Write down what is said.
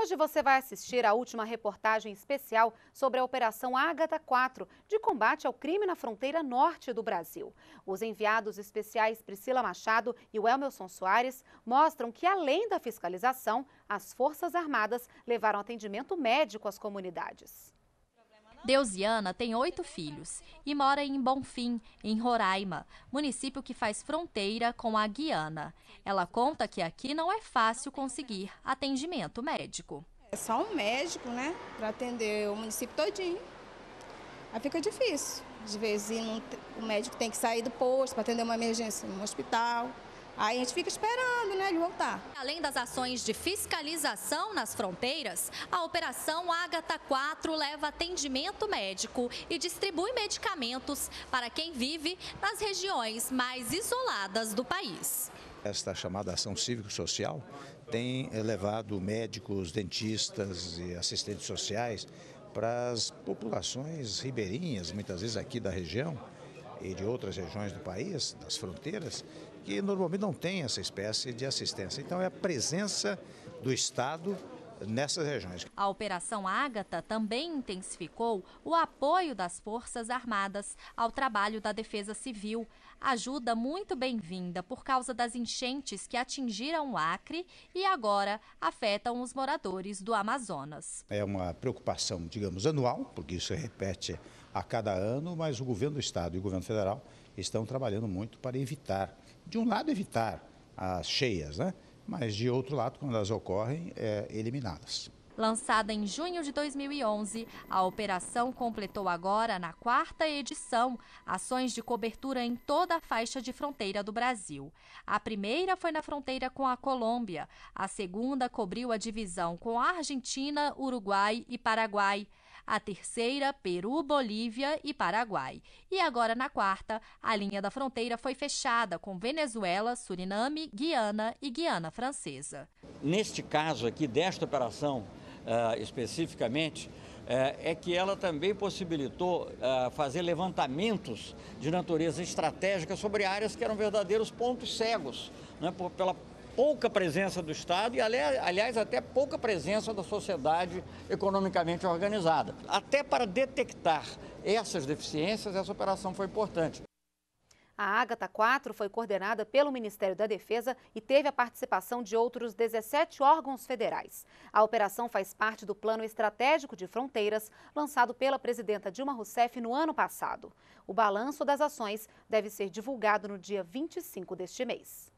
Hoje você vai assistir a última reportagem especial sobre a Operação Ágata 4, de combate ao crime na fronteira norte do Brasil. Os enviados especiais Priscila Machado e Welmelson Soares mostram que, além da fiscalização, as Forças Armadas levaram atendimento médico às comunidades. Deusiana tem oito filhos e mora em Bonfim, em Roraima, município que faz fronteira com a Guiana. Ela conta que aqui não é fácil conseguir atendimento médico. É só um médico, né, para atender o município todinho. Aí fica difícil. De vez em quando o médico tem que sair do posto para atender uma emergência no um hospital. Aí a gente fica esperando né, ele voltar. Além das ações de fiscalização nas fronteiras, a Operação Ágata 4 leva atendimento médico e distribui medicamentos para quem vive nas regiões mais isoladas do país. Esta chamada ação cívico-social tem eh, levado médicos, dentistas e assistentes sociais para as populações ribeirinhas, muitas vezes aqui da região e de outras regiões do país, das fronteiras, que normalmente não tem essa espécie de assistência. Então é a presença do Estado nessas regiões. A Operação Ágata também intensificou o apoio das Forças Armadas ao trabalho da Defesa Civil. Ajuda muito bem-vinda por causa das enchentes que atingiram o Acre e agora afetam os moradores do Amazonas. É uma preocupação, digamos, anual, porque isso repete a cada ano, mas o governo do Estado e o governo federal estão trabalhando muito para evitar. De um lado, evitar as cheias, né? mas de outro lado, quando elas ocorrem, é, eliminá-las. Lançada em junho de 2011, a operação completou agora, na quarta edição, ações de cobertura em toda a faixa de fronteira do Brasil. A primeira foi na fronteira com a Colômbia, a segunda cobriu a divisão com a Argentina, Uruguai e Paraguai a terceira, Peru, Bolívia e Paraguai. E agora, na quarta, a linha da fronteira foi fechada com Venezuela, Suriname, Guiana e Guiana Francesa. Neste caso aqui, desta operação uh, especificamente, eh, é que ela também possibilitou ah, fazer levantamentos de natureza estratégica sobre áreas que eram verdadeiros pontos cegos, né, pela pouca presença do Estado e, aliás, até pouca presença da sociedade economicamente organizada. Até para detectar essas deficiências, essa operação foi importante. A Ágata 4 foi coordenada pelo Ministério da Defesa e teve a participação de outros 17 órgãos federais. A operação faz parte do Plano Estratégico de Fronteiras, lançado pela presidenta Dilma Rousseff no ano passado. O balanço das ações deve ser divulgado no dia 25 deste mês.